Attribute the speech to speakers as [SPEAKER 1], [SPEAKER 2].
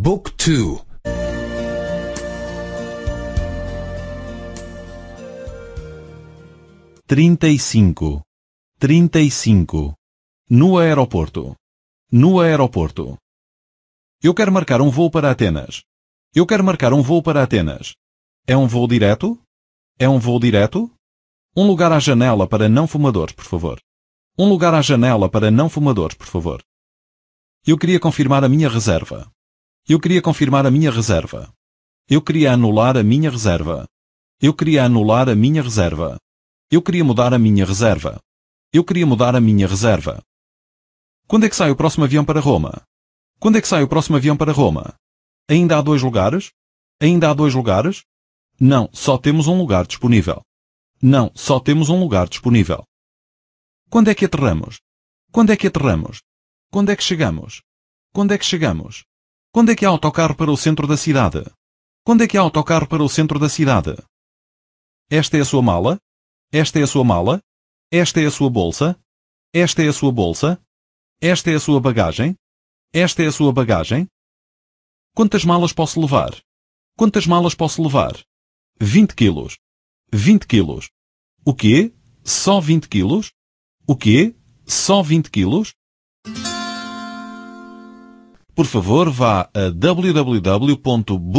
[SPEAKER 1] Book 2 35 35 No aeroporto No aeroporto Eu quero marcar um voo para Atenas. Eu quero marcar um voo para Atenas. É um voo direto? É um voo direto? Um lugar à janela para não fumadores, por favor. Um lugar à janela para não fumadores, por favor. Eu queria confirmar a minha reserva. Eu queria confirmar a minha reserva. Eu queria anular a minha reserva. Eu queria anular a minha reserva. Eu queria mudar a minha reserva. Eu queria mudar a minha reserva. Quando é que sai o próximo avião para Roma? Quando é que sai o próximo avião para Roma? Ainda há dois lugares? Ainda há dois lugares? Não, só temos um lugar disponível. Não, só temos um lugar disponível. Quando é que aterramos? Quando é que aterramos? Quando é que chegamos? Quando é que chegamos? Quando é que há autocarro para o centro da cidade? Quando é que há autocarro para o centro da cidade? Esta é a sua mala? Esta é a sua mala? Esta é a sua bolsa? Esta é a sua bolsa? Esta é a sua bagagem? Esta é a sua bagagem? Quantas malas posso levar? Quantas malas posso levar? 20 quilos. 20 quilos. O quê? Só 20 quilos? O quê? Só 20 quilos? por favor vá a www.book